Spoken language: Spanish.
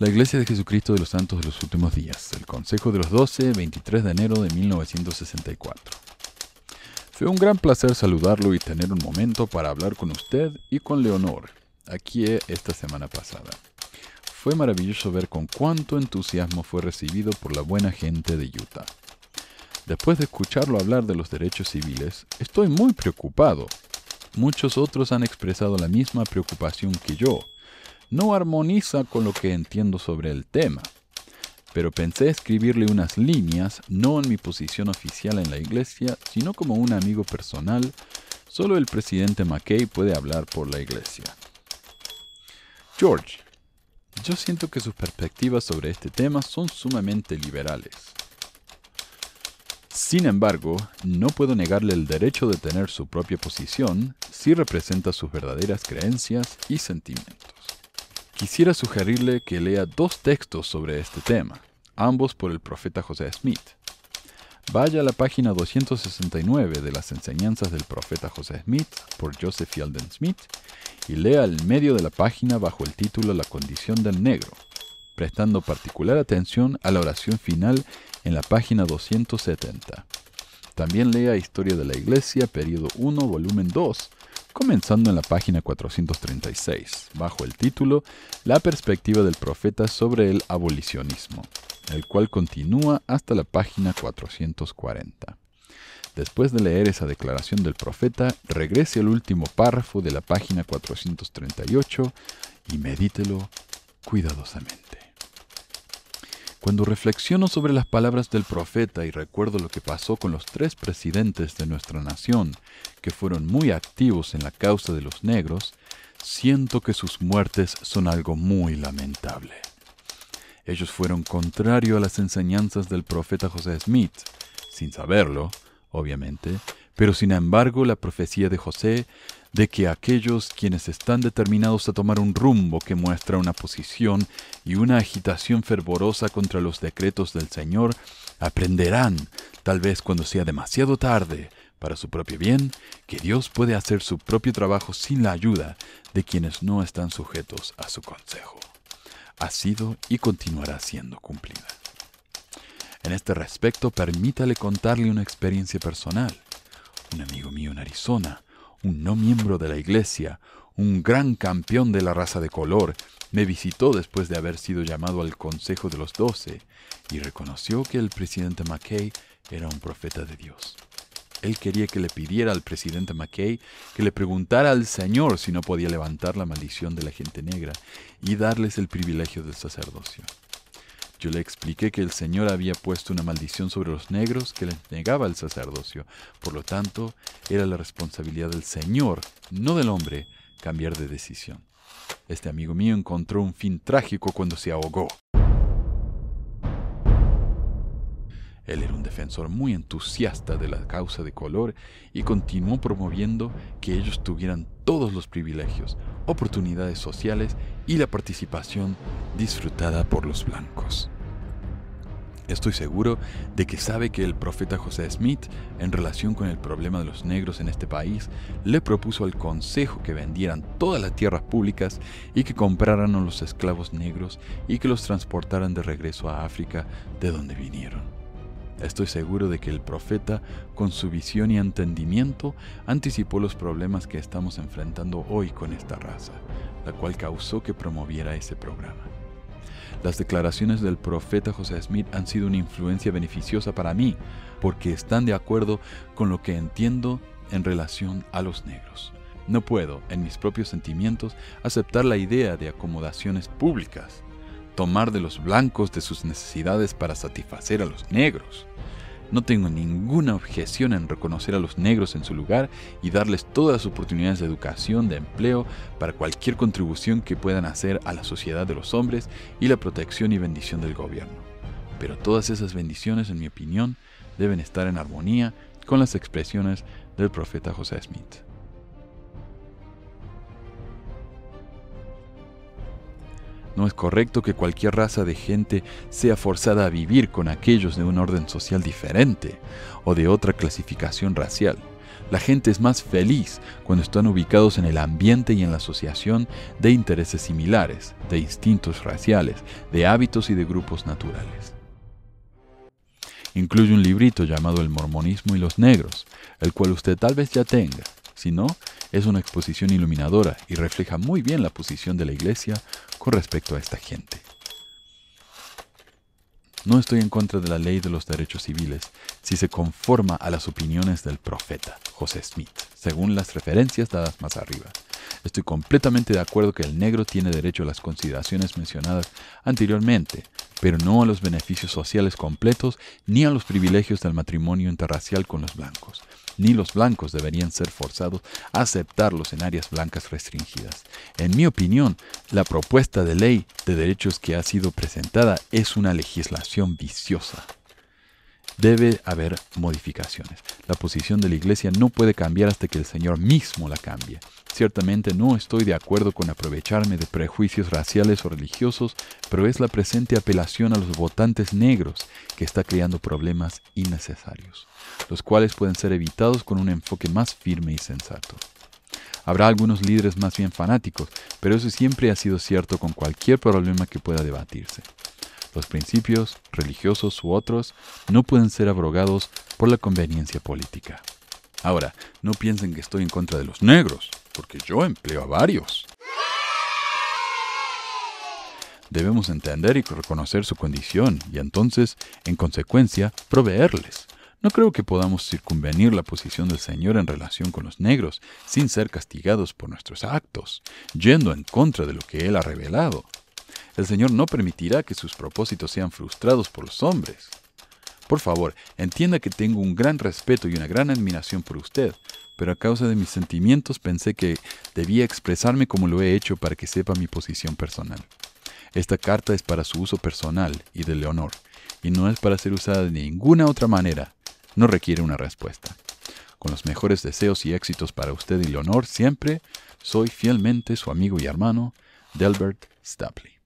La Iglesia de Jesucristo de los Santos de los Últimos Días, el Consejo de los 12, 23 de enero de 1964. Fue un gran placer saludarlo y tener un momento para hablar con usted y con Leonor, aquí e esta semana pasada. Fue maravilloso ver con cuánto entusiasmo fue recibido por la buena gente de Utah. Después de escucharlo hablar de los derechos civiles, estoy muy preocupado Muchos otros han expresado la misma preocupación que yo. No armoniza con lo que entiendo sobre el tema, pero pensé escribirle unas líneas, no en mi posición oficial en la iglesia, sino como un amigo personal. Solo el presidente McKay puede hablar por la iglesia. George, yo siento que sus perspectivas sobre este tema son sumamente liberales. Sin embargo, no puedo negarle el derecho de tener su propia posición si representa sus verdaderas creencias y sentimientos. Quisiera sugerirle que lea dos textos sobre este tema, ambos por el profeta José Smith. Vaya a la página 269 de las enseñanzas del profeta José Smith por Joseph Fielden Smith y lea el medio de la página bajo el título La condición del negro, prestando particular atención a la oración final en la página 270. También lea Historia de la Iglesia, periodo 1, volumen 2, comenzando en la página 436, bajo el título La perspectiva del profeta sobre el abolicionismo, el cual continúa hasta la página 440. Después de leer esa declaración del profeta, regrese al último párrafo de la página 438 y medítelo cuidadosamente. Cuando reflexiono sobre las palabras del profeta y recuerdo lo que pasó con los tres presidentes de nuestra nación, que fueron muy activos en la causa de los negros, siento que sus muertes son algo muy lamentable. Ellos fueron contrario a las enseñanzas del profeta José Smith. Sin saberlo, obviamente, pero sin embargo, la profecía de José de que aquellos quienes están determinados a tomar un rumbo que muestra una posición y una agitación fervorosa contra los decretos del Señor, aprenderán, tal vez cuando sea demasiado tarde, para su propio bien, que Dios puede hacer su propio trabajo sin la ayuda de quienes no están sujetos a su consejo. Ha sido y continuará siendo cumplida. En este respecto, permítale contarle una experiencia personal un amigo mío en Arizona, un no miembro de la iglesia, un gran campeón de la raza de color, me visitó después de haber sido llamado al Consejo de los Doce y reconoció que el presidente McKay era un profeta de Dios. Él quería que le pidiera al presidente McKay que le preguntara al Señor si no podía levantar la maldición de la gente negra y darles el privilegio del sacerdocio. Yo le expliqué que el Señor había puesto una maldición sobre los negros que les negaba el sacerdocio. Por lo tanto, era la responsabilidad del Señor, no del hombre, cambiar de decisión. Este amigo mío encontró un fin trágico cuando se ahogó. Él era un defensor muy entusiasta de la causa de color y continuó promoviendo que ellos tuvieran todos los privilegios, oportunidades sociales y la participación disfrutada por los blancos. Estoy seguro de que sabe que el profeta José Smith, en relación con el problema de los negros en este país, le propuso al Consejo que vendieran todas las tierras públicas y que compraran a los esclavos negros y que los transportaran de regreso a África de donde vinieron. Estoy seguro de que el profeta, con su visión y entendimiento, anticipó los problemas que estamos enfrentando hoy con esta raza, la cual causó que promoviera ese programa. Las declaraciones del profeta José Smith han sido una influencia beneficiosa para mí, porque están de acuerdo con lo que entiendo en relación a los negros. No puedo, en mis propios sentimientos, aceptar la idea de acomodaciones públicas tomar de los blancos de sus necesidades para satisfacer a los negros. No tengo ninguna objeción en reconocer a los negros en su lugar y darles todas las oportunidades de educación, de empleo, para cualquier contribución que puedan hacer a la sociedad de los hombres y la protección y bendición del gobierno. Pero todas esas bendiciones, en mi opinión, deben estar en armonía con las expresiones del profeta José Smith. No es correcto que cualquier raza de gente sea forzada a vivir con aquellos de un orden social diferente o de otra clasificación racial. La gente es más feliz cuando están ubicados en el ambiente y en la asociación de intereses similares, de instintos raciales, de hábitos y de grupos naturales. Incluye un librito llamado El Mormonismo y los Negros, el cual usted tal vez ya tenga. Si no, es una exposición iluminadora y refleja muy bien la posición de la Iglesia con respecto a esta gente. No estoy en contra de la ley de los derechos civiles si se conforma a las opiniones del profeta José Smith, según las referencias dadas más arriba. Estoy completamente de acuerdo que el negro tiene derecho a las consideraciones mencionadas anteriormente, pero no a los beneficios sociales completos ni a los privilegios del matrimonio interracial con los blancos. Ni los blancos deberían ser forzados a aceptarlos en áreas blancas restringidas. En mi opinión, la propuesta de ley de derechos que ha sido presentada es una legislación viciosa. Debe haber modificaciones. La posición de la Iglesia no puede cambiar hasta que el Señor mismo la cambie. Ciertamente no estoy de acuerdo con aprovecharme de prejuicios raciales o religiosos, pero es la presente apelación a los votantes negros que está creando problemas innecesarios, los cuales pueden ser evitados con un enfoque más firme y sensato. Habrá algunos líderes más bien fanáticos, pero eso siempre ha sido cierto con cualquier problema que pueda debatirse. Los principios, religiosos u otros, no pueden ser abrogados por la conveniencia política. Ahora, no piensen que estoy en contra de los negros porque yo empleo a varios. Debemos entender y reconocer su condición y entonces, en consecuencia, proveerles. No creo que podamos circunvenir la posición del Señor en relación con los negros sin ser castigados por nuestros actos, yendo en contra de lo que Él ha revelado. El Señor no permitirá que sus propósitos sean frustrados por los hombres. Por favor, entienda que tengo un gran respeto y una gran admiración por usted, pero a causa de mis sentimientos pensé que debía expresarme como lo he hecho para que sepa mi posición personal. Esta carta es para su uso personal y de Leonor, y no es para ser usada de ninguna otra manera. No requiere una respuesta. Con los mejores deseos y éxitos para usted y Leonor, siempre soy fielmente su amigo y hermano, Delbert Stapley.